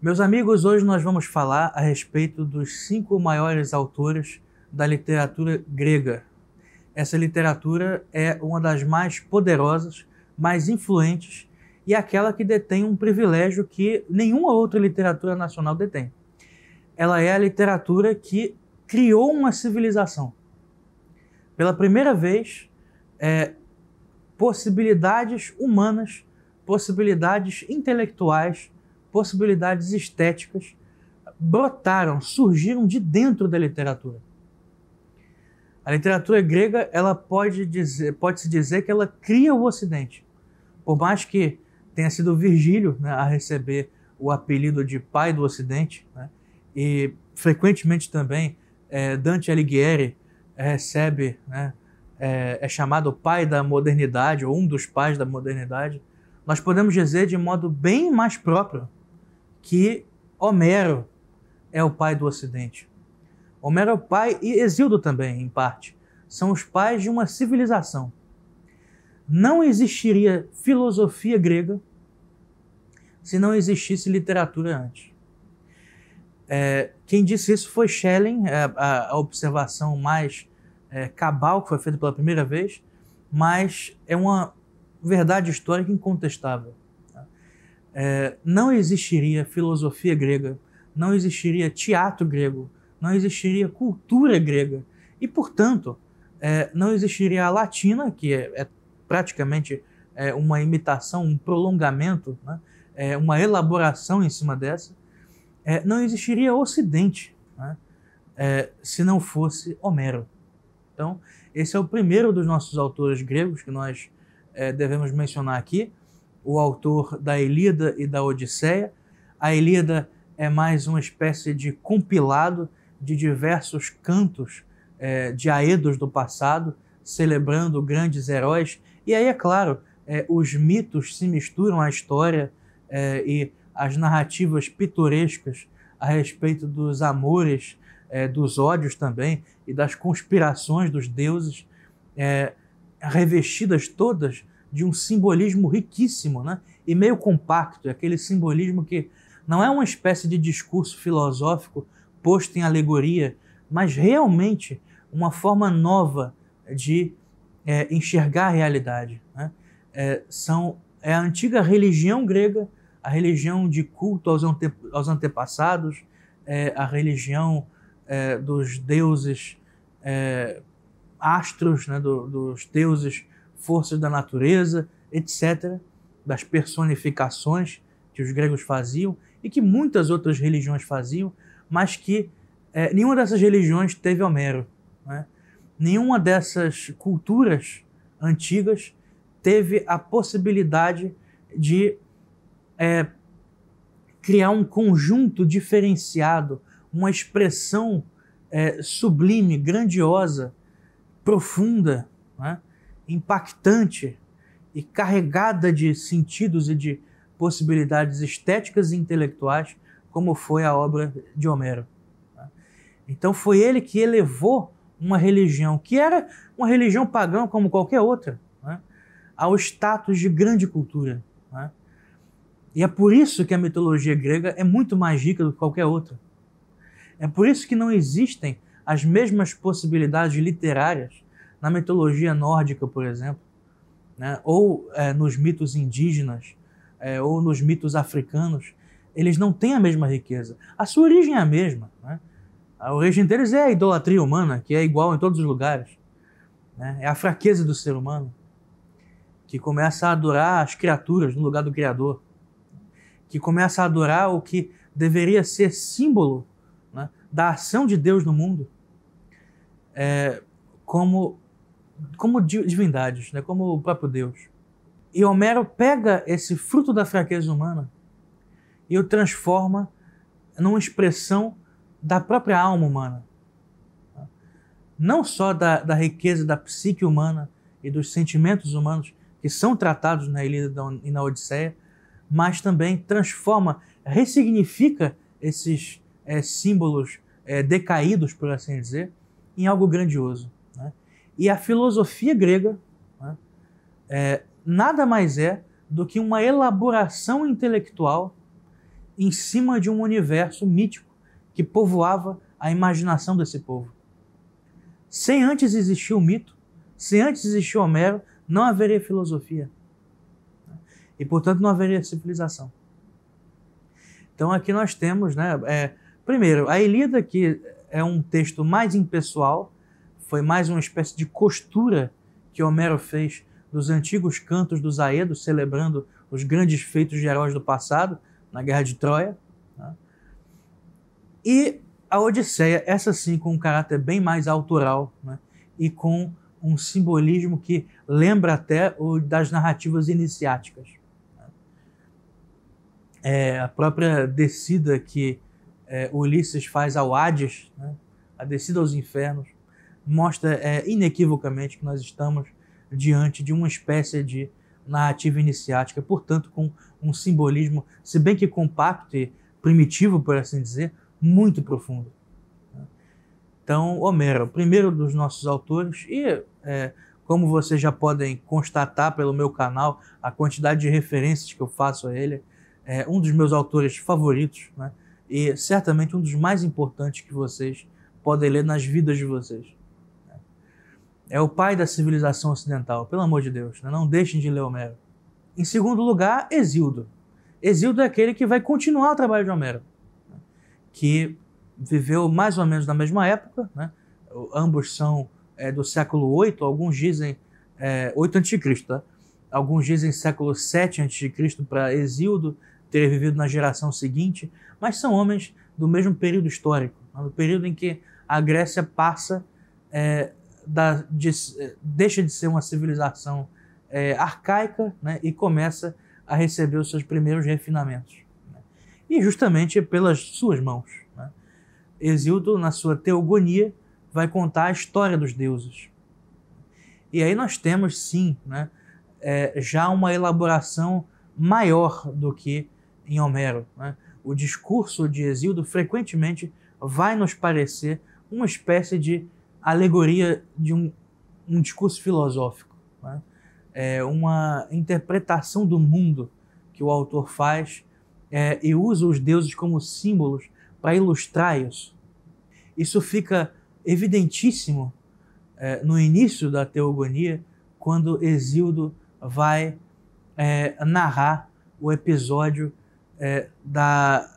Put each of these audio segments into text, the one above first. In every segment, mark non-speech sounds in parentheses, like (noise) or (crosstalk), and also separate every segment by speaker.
Speaker 1: Meus amigos, hoje nós vamos falar a respeito dos cinco maiores autores da literatura grega. Essa literatura é uma das mais poderosas, mais influentes e aquela que detém um privilégio que nenhuma outra literatura nacional detém. Ela é a literatura que criou uma civilização. Pela primeira vez, é, possibilidades humanas, possibilidades intelectuais possibilidades estéticas brotaram, surgiram de dentro da literatura. A literatura grega ela pode dizer, pode se dizer que ela cria o Ocidente, por mais que tenha sido Virgílio né, a receber o apelido de pai do Ocidente, né, e frequentemente também é, Dante Alighieri recebe, né, é, é chamado pai da modernidade ou um dos pais da modernidade. Nós podemos dizer de modo bem mais próprio que Homero é o pai do Ocidente. Homero é o pai e Exildo também, em parte. São os pais de uma civilização. Não existiria filosofia grega se não existisse literatura antes. É, quem disse isso foi Schelling, é, a, a observação mais é, cabal que foi feita pela primeira vez, mas é uma verdade histórica incontestável é, não existiria filosofia grega, não existiria teatro grego, não existiria cultura grega e, portanto, é, não existiria a latina, que é, é praticamente é, uma imitação, um prolongamento, né? É, uma elaboração em cima dessa. É, não existiria Ocidente né? se não fosse Homero. Então, esse é o primeiro dos nossos autores gregos que nós devemos mencionar aqui o autor da Elida e da Odisseia. A Elida é mais uma espécie de compilado de diversos cantos é, de aedos do passado, celebrando grandes heróis. E aí, é claro, é, os mitos se misturam à história é, e as narrativas pitorescas a respeito dos amores, é, dos ódios também e das conspirações dos deuses, é, revestidas todas de um simbolismo riquíssimo né? e meio compacto, é aquele simbolismo que não é uma espécie de discurso filosófico posto em alegoria, mas realmente uma forma nova de é, enxergar a realidade. Né? É, são, é a antiga religião grega, a religião de culto aos, ante, aos antepassados, é, a religião é, dos deuses é, astros, né, do, dos deuses forças da natureza, etc., das personificações que os gregos faziam e que muitas outras religiões faziam, mas que é, nenhuma dessas religiões teve Homero. Né? Nenhuma dessas culturas antigas teve a possibilidade de é, criar um conjunto diferenciado, uma expressão é, sublime, grandiosa, profunda, né? impactante e carregada de sentidos e de possibilidades estéticas e intelectuais, como foi a obra de Homero. Então foi ele que elevou uma religião, que era uma religião pagã como qualquer outra, né, ao status de grande cultura. Né? E é por isso que a mitologia grega é muito mais rica do que qualquer outra. É por isso que não existem as mesmas possibilidades literárias na mitologia nórdica, por exemplo, né? ou é, nos mitos indígenas, é, ou nos mitos africanos, eles não têm a mesma riqueza. A sua origem é a mesma. Né? A origem deles é a idolatria humana, que é igual em todos os lugares. Né? É a fraqueza do ser humano, que começa a adorar as criaturas no lugar do Criador, que começa a adorar o que deveria ser símbolo né, da ação de Deus no mundo, é, como como divindades, né? como o próprio Deus. E Homero pega esse fruto da fraqueza humana e o transforma numa expressão da própria alma humana. Não só da, da riqueza da psique humana e dos sentimentos humanos que são tratados né, na Ilíada e na Odisseia, mas também transforma, ressignifica esses é, símbolos é, decaídos, por assim dizer, em algo grandioso. E a filosofia grega né, é, nada mais é do que uma elaboração intelectual em cima de um universo mítico que povoava a imaginação desse povo. Sem antes existir o mito, sem antes existir Homero, não haveria filosofia. Né, e, portanto, não haveria civilização. Então, aqui nós temos, né, é, primeiro, a Ilíada, que é um texto mais impessoal, foi mais uma espécie de costura que Homero fez dos antigos cantos dos Aedos, celebrando os grandes feitos de heróis do passado, na Guerra de Troia. Né? E a Odisseia, essa sim, com um caráter bem mais autoral né? e com um simbolismo que lembra até o das narrativas iniciáticas. Né? É, a própria descida que é, Ulisses faz ao Hades, né? a descida aos infernos, mostra é, inequivocamente que nós estamos diante de uma espécie de narrativa iniciática, portanto, com um simbolismo, se bem que compacto e primitivo, por assim dizer, muito profundo. Então, Homero, primeiro dos nossos autores, e é, como vocês já podem constatar pelo meu canal, a quantidade de referências que eu faço a ele, é um dos meus autores favoritos, né? e certamente um dos mais importantes que vocês podem ler nas vidas de vocês. É o pai da civilização ocidental, pelo amor de Deus, né? não deixem de ler Homero. Em segundo lugar, Exildo. Exildo é aquele que vai continuar o trabalho de Homero, né? que viveu mais ou menos na mesma época, né? ambos são é, do século 8, alguns dizem é, 8 a.C., tá? alguns dizem século 7 a.C. para Exildo ter vivido na geração seguinte, mas são homens do mesmo período histórico, né? do período em que a Grécia passa é, da, de, eh, deixa de ser uma civilização é, arcaica né, e começa a receber os seus primeiros refinamentos. Né? E justamente pelas suas mãos. Né? Exildo, na sua teogonia, vai contar a história dos deuses. E aí nós temos, sim, né, é, já uma elaboração maior do que em Homero. Né? O discurso de Exildo frequentemente vai nos parecer uma espécie de alegoria de um, um discurso filosófico, né? é uma interpretação do mundo que o autor faz é, e usa os deuses como símbolos para ilustrar isso. Isso fica evidentíssimo é, no início da teogonia, quando Exildo vai é, narrar o episódio é, da,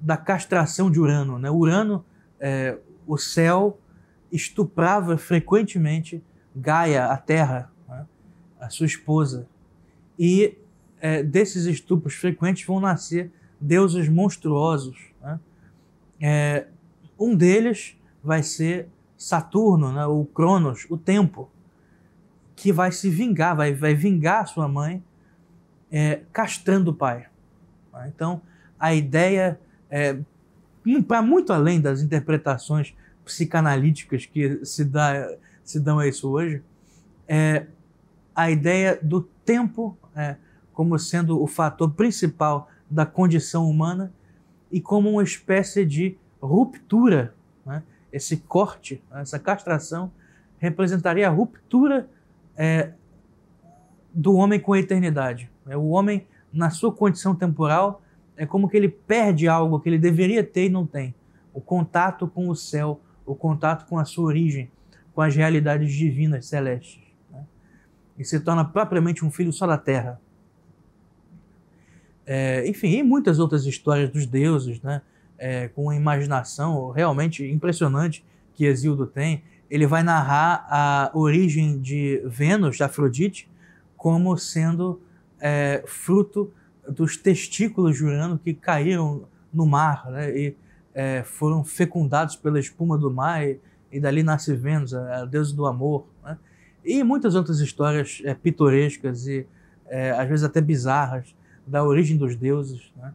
Speaker 1: da castração de Urano. Né? Urano, é, o céu, estuprava frequentemente Gaia, a terra, né? a sua esposa. E é, desses estupros frequentes vão nascer deuses monstruosos. Né? É, um deles vai ser Saturno, né? o Cronos, o tempo, que vai se vingar, vai, vai vingar sua mãe, é, castrando o pai. Então, a ideia, é, para muito além das interpretações psicanalíticas que se, dá, se dão a isso hoje, é a ideia do tempo é, como sendo o fator principal da condição humana e como uma espécie de ruptura. Né? Esse corte, essa castração, representaria a ruptura é, do homem com a eternidade. É, o homem, na sua condição temporal, é como que ele perde algo que ele deveria ter e não tem. O contato com o céu, o contato com a sua origem, com as realidades divinas celestes. Né? E se torna propriamente um filho só da terra. É, enfim, e muitas outras histórias dos deuses, né? É, com uma imaginação realmente impressionante que Exildo tem. Ele vai narrar a origem de Vênus, de Afrodite, como sendo é, fruto dos testículos de Urano que caíram no mar. Né? E é, foram fecundados pela espuma do mar e, e dali nasce Vênus, a, é, a é deusa do amor. Né? E muitas outras histórias é, pitorescas e é, às vezes até bizarras da origem dos deuses né?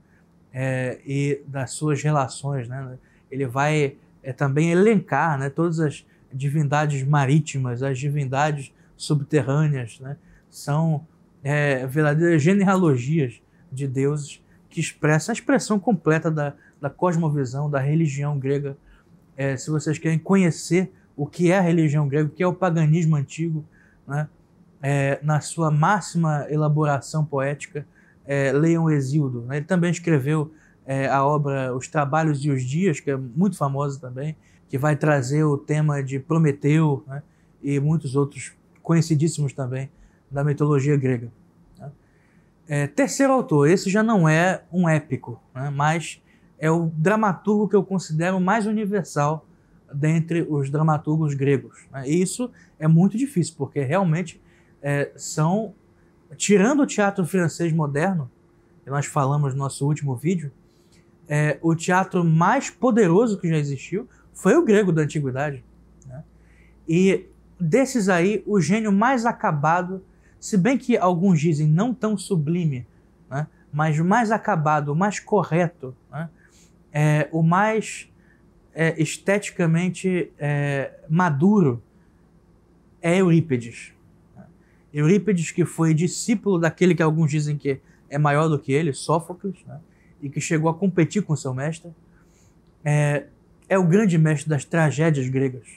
Speaker 1: É, e das suas relações. Né? Ele vai também elencar né, todas as divindades marítimas, as divindades subterrâneas, né? são verdadeiras genealogias de deuses que expressam a expressão completa da, da cosmovisão, da religião grega. É, se vocês querem conhecer o que é a religião grega, o que é o paganismo antigo, né? É, na sua máxima elaboração poética, é, leiam Exildo. Né. Ele também escreveu é, a obra Os Trabalhos e os Dias, que é muito famosa também, que vai trazer o tema de Prometeu né? e muitos outros conhecidíssimos também da mitologia grega. Né. É, terceiro autor, esse já não é um épico, né? mas é o dramaturgo que eu considero mais universal dentre os dramaturgos gregos. Né? E isso é muito difícil, porque realmente é, são. Tirando o teatro francês moderno, que nós falamos no nosso último vídeo, é, o teatro mais poderoso que já existiu foi o grego da antiguidade. Né? E desses aí, o gênio mais acabado, se bem que alguns dizem não tão sublime, né? mas o mais acabado, o mais correto, né? é, o mais é, esteticamente é, maduro é Eurípides. Eurípides, que foi discípulo daquele que alguns dizem que é maior do que ele, Sófocles, né? e que chegou a competir com seu mestre, é, é, o grande mestre das tragédias gregas,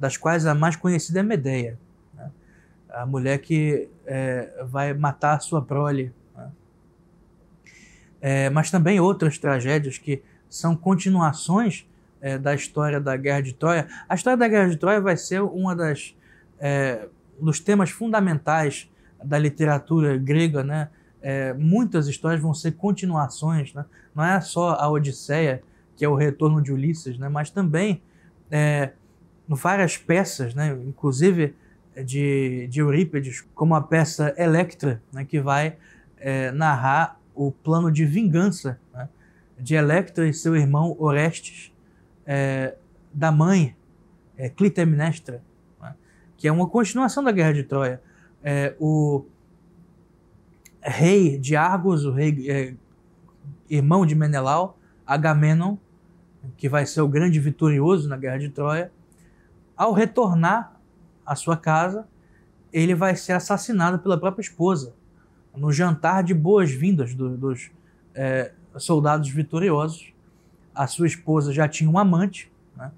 Speaker 1: das quais a mais conhecida é Medeia, né? a mulher que é, vai matar a sua prole. Né? É, mas também outras tragédias que são continuações é, da história da Guerra de Troia. A história da Guerra de Troia vai ser uma das é, dos temas fundamentais da literatura grega, né? É, muitas histórias vão ser continuações, né? Não é só a Odisseia que é o retorno de Ulisses, né? Mas também é, várias peças, né? Inclusive é, de, de Eurípides, como a peça Electra, né? Que vai é, narrar o plano de vingança né? de Electra e seu irmão Orestes, é, da mãe é, Clitemnestra, né? que é uma continuação da Guerra de Troia. É, o rei de Argos, o rei é, irmão de Menelau, Agamenon, que vai ser o grande vitorioso na Guerra de Troia, ao retornar à sua casa, ele vai ser assassinado pela própria esposa no jantar de boas-vindas do, dos, é, soldados vitoriosos. A sua esposa já tinha um amante, né,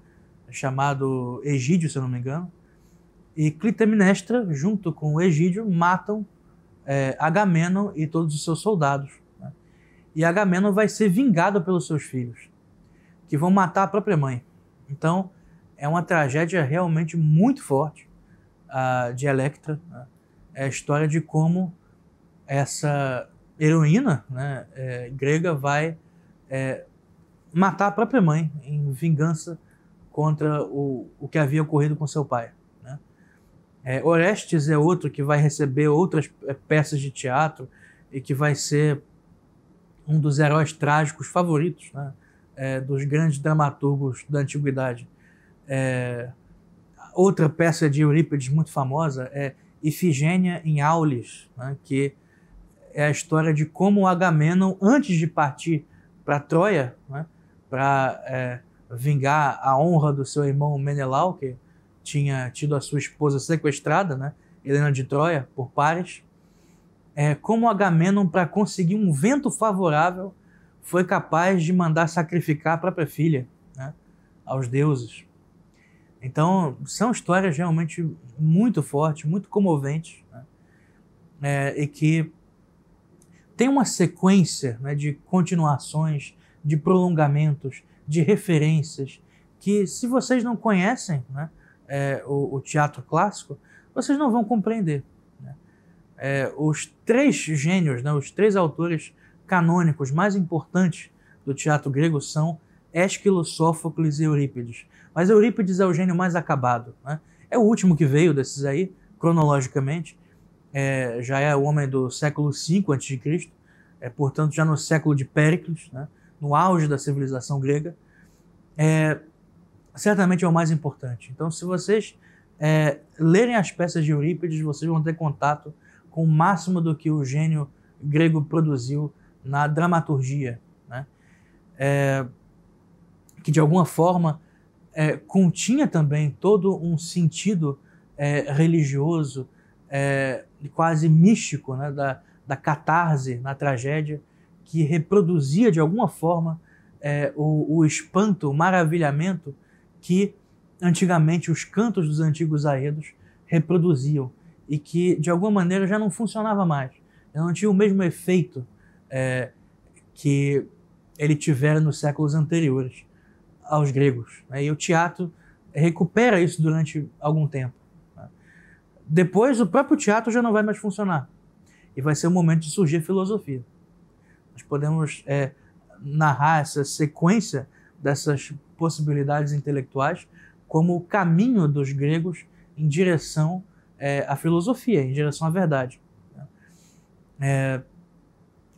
Speaker 1: chamado Egídio, se eu não me engano. E Clitemnestra, junto com Egídio, matam é, Agamenon e todos os seus soldados. Né? E Agamenon vai ser vingado pelos seus filhos, que vão matar a própria mãe. Então, é uma tragédia realmente muito forte uh, de Electra. Né? É a história de como essa heroína né, é, grega vai é, matar a própria mãe em vingança contra o, o que havia ocorrido com seu pai. Né? É, Orestes é outro que vai receber outras é, peças de teatro e que vai ser um dos heróis trágicos favoritos né? é, dos grandes dramaturgos da antiguidade. É, outra peça de Eurípides muito famosa é Ifigênia em Aulis, né? que é a história de como Agamenon, antes de partir para Troia, né, para é, vingar a honra do seu irmão Menelau, que tinha tido a sua esposa sequestrada, né, Helena de Troia, por Paris, é, como Agamenon, para conseguir um vento favorável, foi capaz de mandar sacrificar a própria filha né, aos deuses. Então, são histórias realmente muito fortes, muito comoventes, né, é, e que tem uma sequência né, de continuações, de prolongamentos, de referências, que se vocês não conhecem né, é, o, o, teatro clássico, vocês não vão compreender. Né? É, os três gênios, né, os três autores canônicos mais importantes do teatro grego são Ésquilo, Sófocles e Eurípides. Mas Eurípides é o gênio mais acabado. Né? É o último que veio desses aí, cronologicamente é, já é o homem do século V a.C., é, portanto, já no século de Péricles, né, no auge da civilização grega, é, certamente é o mais importante. Então, se vocês é, lerem as peças de Eurípides, vocês vão ter contato com o máximo do que o gênio grego produziu na dramaturgia, né? é, que de alguma forma é, continha também todo um sentido é, religioso, é, quase místico né, da, da catarse na tragédia, que reproduzia de alguma forma é, o, o, espanto, o maravilhamento que antigamente os cantos dos antigos aedos reproduziam e que de alguma maneira já não funcionava mais, não tinha o mesmo efeito é, que ele tivera nos séculos anteriores aos gregos. Né? E o teatro recupera isso durante algum tempo. Depois, o próprio teatro já não vai mais funcionar. E vai ser o momento de surgir a filosofia. Nós podemos é, narrar essa sequência dessas possibilidades intelectuais como o caminho dos gregos em direção é, à filosofia, em direção à verdade. É,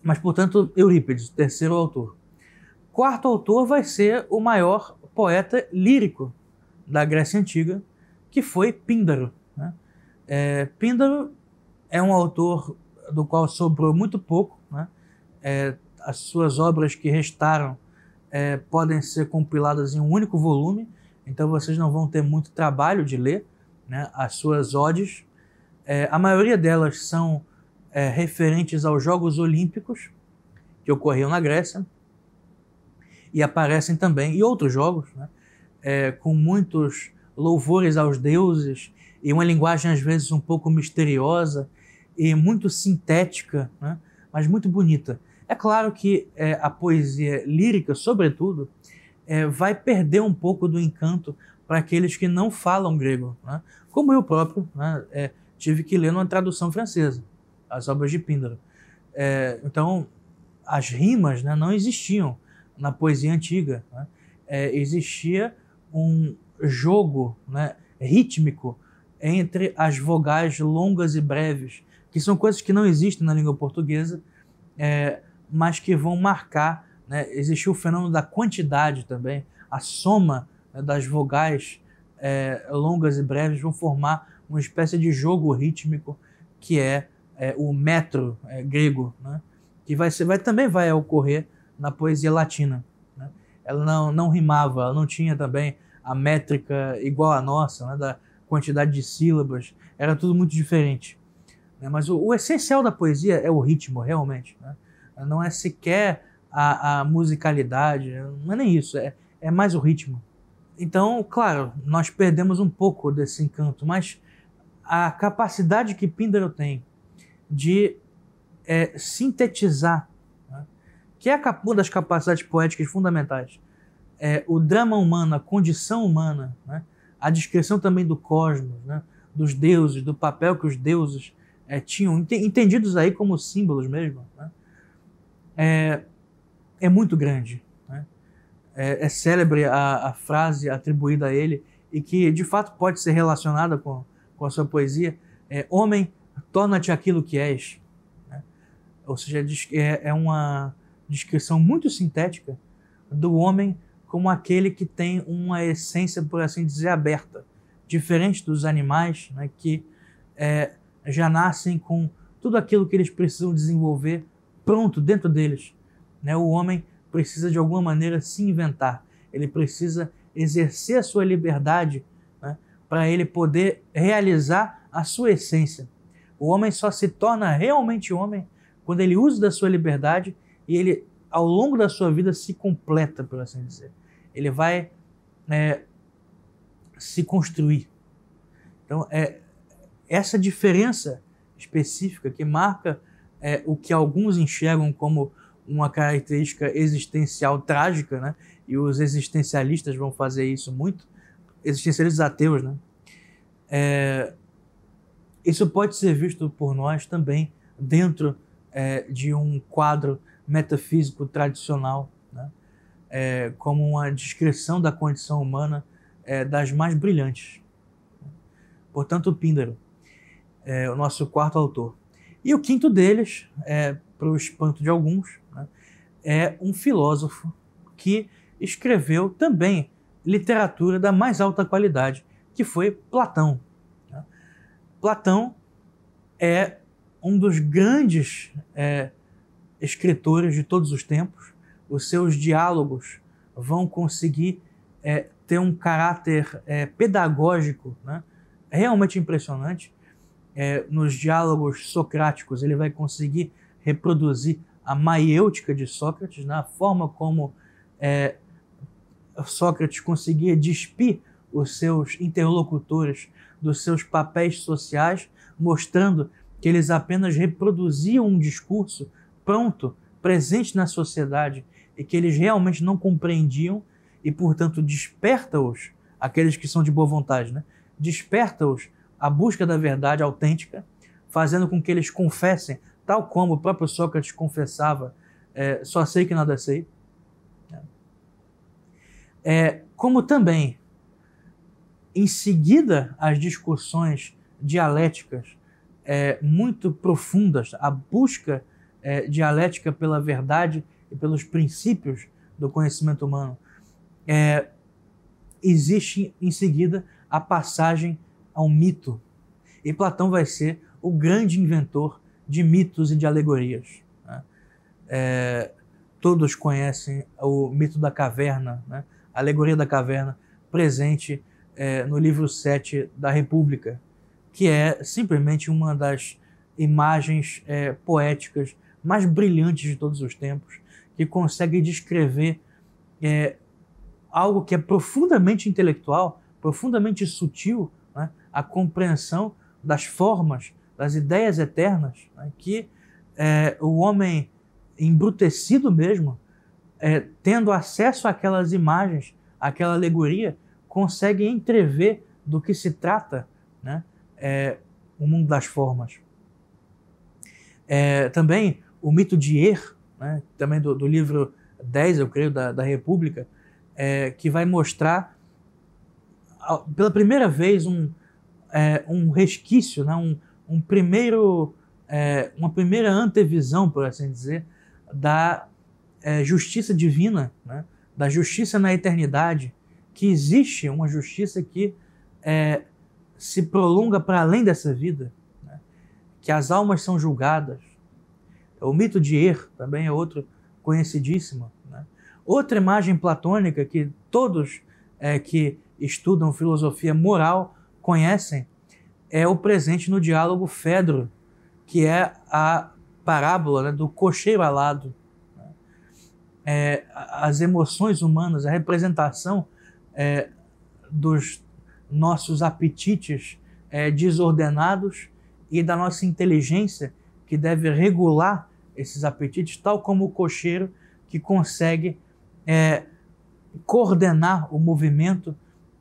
Speaker 1: mas, portanto, Eurípides, terceiro autor. Quarto autor vai ser o maior poeta lírico da Grécia Antiga, que foi Píndaro. É, Píndaro é um autor do qual sobrou muito pouco. Né? É, as suas obras que restaram é, podem ser compiladas em um único volume, então vocês não vão ter muito trabalho de ler né? as suas odes. É, a maioria delas são é, referentes aos Jogos Olímpicos que ocorriam na Grécia e aparecem também e outros jogos, né? É, com muitos louvores aos deuses e uma linguagem às vezes um pouco misteriosa e muito sintética, né? mas muito bonita. É claro que é, a poesia lírica, sobretudo, é, vai perder um pouco do encanto para aqueles que não falam grego, né? como eu próprio né? é, tive que ler numa tradução francesa, as obras de Píndaro. É, então, as rimas né, não existiam na poesia antiga. Né. É, existia um jogo né, rítmico entre as vogais longas e breves, que são coisas que não existem na língua portuguesa, é, mas que vão marcar. Né? Existiu o fenômeno da quantidade também, a soma né, das vogais é, longas e breves vão formar uma espécie de jogo rítmico que é, é o metro é, grego, né? que vai, ser, vai, também vai ocorrer na poesia latina. Né? Ela não, não rimava, ela não tinha também a métrica igual à nossa, né? da, quantidade de sílabas, era tudo muito diferente. Né? Mas o, o, essencial da poesia é o ritmo, realmente. Né? Não é sequer a, a, musicalidade, não é nem isso, é, é mais o ritmo. Então, claro, nós perdemos um pouco desse encanto, mas a capacidade que Píndaro tem de é, sintetizar, né? que é uma das capacidades poéticas fundamentais, é, o drama humano, a condição humana, né? a descrição também do cosmos, né? dos deuses, do papel que os deuses é, tinham, entendidos aí como símbolos mesmo, né? é, é, muito grande. Né? É, é, célebre a, a, frase atribuída a ele e que de fato pode ser relacionada com, com a sua poesia: é, Homem, torna-te aquilo que és. Né? Ou seja, é, é uma descrição muito sintética do homem como aquele que tem uma essência, por assim dizer, aberta, diferente dos animais né, que é, já nascem com tudo aquilo que eles precisam desenvolver pronto dentro deles. Né? O homem precisa, de alguma maneira, se inventar, ele precisa exercer a sua liberdade né, para ele poder realizar a sua essência. O homem só se torna realmente homem quando ele usa da sua liberdade e ele, ao longo da sua vida, se completa, por assim dizer ele vai é, se construir. Então, é essa diferença específica que marca é, o que alguns enxergam como uma característica existencial trágica, né? e os existencialistas vão fazer isso muito, existencialistas ateus, né? É, isso pode ser visto por nós também dentro é, de um quadro metafísico tradicional, né? é, como uma descrição da condição humana é, das mais brilhantes. Portanto, Píndaro é o nosso quarto autor. E o quinto deles, é, para o espanto de alguns, né, é um filósofo que escreveu também literatura da mais alta qualidade, que foi Platão. Né. Platão é um dos grandes é, escritores de todos os tempos, os seus diálogos vão conseguir é, ter um caráter é, pedagógico né? É realmente impressionante. É, nos diálogos socráticos, ele vai conseguir reproduzir a maiêutica de Sócrates, na né? forma como é, Sócrates conseguia despir os seus interlocutores dos seus papéis sociais, mostrando que eles apenas reproduziam um discurso pronto, presente na sociedade e que eles realmente não compreendiam e, portanto, desperta-os, aqueles que são de boa vontade, né? desperta-os à busca da verdade autêntica, fazendo com que eles confessem, tal como o próprio Sócrates confessava, é, só sei que nada sei. Né? É, como também, em seguida às discussões dialéticas é, muito profundas, a busca é, dialética pela verdade e pelos princípios do conhecimento humano, é, existe em seguida a passagem ao mito. E Platão vai ser o grande inventor de mitos e de alegorias. Né? É, todos conhecem o mito da caverna, né? a alegoria da caverna, presente é, no livro 7 da República, que é simplesmente uma das imagens é, poéticas mais brilhantes de todos os tempos, e consegue descrever é, algo que é profundamente intelectual, profundamente sutil, né? a compreensão das formas, das ideias eternas, né? que é, o homem embrutecido mesmo, é, tendo acesso àquelas imagens, àquela alegoria, consegue entrever do que se trata né? É, o mundo das formas. É, também o mito de Er, né, também do, do, livro 10, eu creio, da, da República, é, que vai mostrar pela primeira vez um, é, um resquício, né, um, um primeiro, é, uma primeira antevisão, por assim dizer, da é, justiça divina, né, da justiça na eternidade, que existe uma justiça que é, se prolonga para além dessa vida, né, que as almas são julgadas, o mito de Er também é outro conhecidíssimo. Né? Outra imagem platônica que todos é, que estudam filosofia moral conhecem é o presente no diálogo Fedro, que é a parábola né, do cocheiro alado. Né? É, as emoções humanas, a representação é, dos nossos apetites é, desordenados e da nossa inteligência que deve regular esses apetites, tal como o cocheiro que consegue é, coordenar o movimento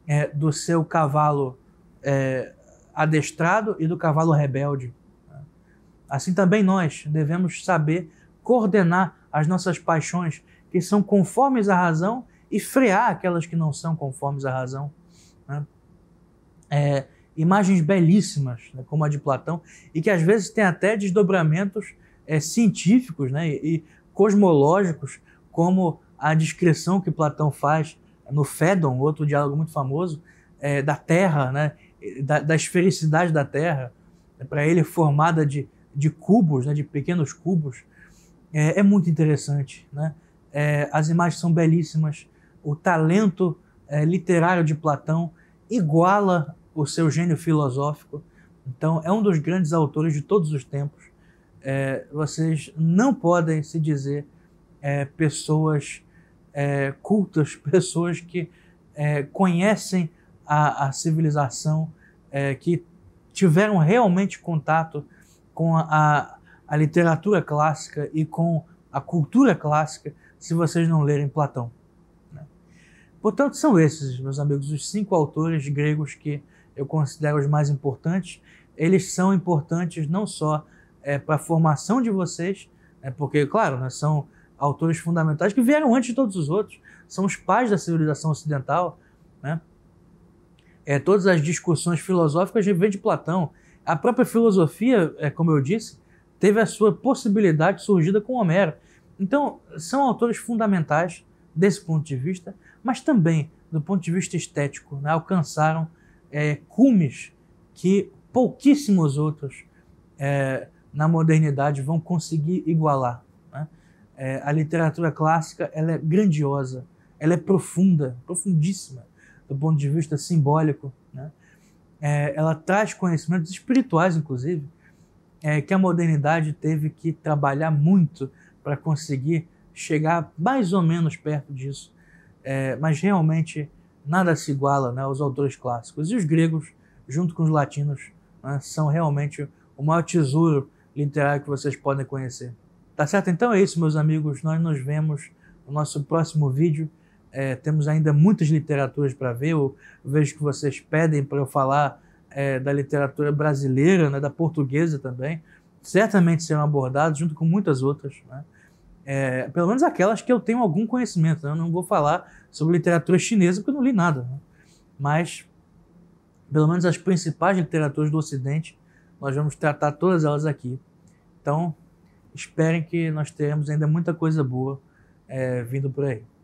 Speaker 1: é, do seu cavalo é, adestrado e do cavalo rebelde. Assim também nós devemos saber coordenar as nossas paixões que são conformes à razão e frear aquelas que não são conformes à razão. Né? É, imagens belíssimas, né, como a de Platão, e que às vezes tem até desdobramentos é, científicos né, e, cosmológicos, como a descrição que Platão faz no Fédon, outro diálogo muito famoso, é, da Terra, né, da, da esfericidade da Terra, para ele formada de, de cubos, né, de pequenos cubos, é, é muito interessante. Né? É, as imagens são belíssimas, o talento é, literário de Platão iguala o seu gênio filosófico. Então, é um dos grandes autores de todos os tempos. É, vocês não podem se dizer é, pessoas é, cultas, (laughs) pessoas que é, conhecem a, a civilização, é, que tiveram realmente contato com a, a literatura clássica e com a cultura clássica, se vocês não lerem Platão. Né? Portanto, são esses, meus amigos, os cinco autores gregos que eu considero os mais importantes. Eles são importantes não só é, para a formação de vocês, é, porque, claro, né, são autores fundamentais que vieram antes de todos os outros, são os pais da civilização ocidental. Né? É, todas as discussões filosóficas vêm de Platão. A própria filosofia, é, como eu disse, teve a sua possibilidade surgida com Homero. Então, são autores fundamentais desse ponto de vista, mas também do ponto de vista estético. Né? Alcançaram é, cumes que pouquíssimos outros é, na modernidade vão conseguir igualar. Né? É, a literatura clássica ela é grandiosa, ela é profunda, profundíssima do ponto de vista simbólico. Né? É, ela traz conhecimentos espirituais, inclusive, é, que a modernidade teve que trabalhar muito para conseguir chegar mais ou menos perto disso. É, mas realmente nada se iguala né, aos autores clássicos. E os gregos, junto com os latinos, né, são realmente o maior tesouro literário que vocês podem conhecer. Tá certo? Então é isso, meus amigos. Nós nos vemos no nosso próximo vídeo. É, temos ainda muitas literaturas para ver. Eu vejo que vocês pedem para eu falar é, da literatura brasileira, né, da portuguesa também. Certamente serão abordados junto com muitas outras. Né? É, pelo menos aquelas que eu tenho algum conhecimento. Né? Eu não vou falar sobre literatura chinesa porque eu não li nada. Né? Mas, pelo menos as principais literaturas do Ocidente nós vamos tratar todas elas aqui. Então, esperem que nós teremos ainda muita coisa boa é, vindo por aí.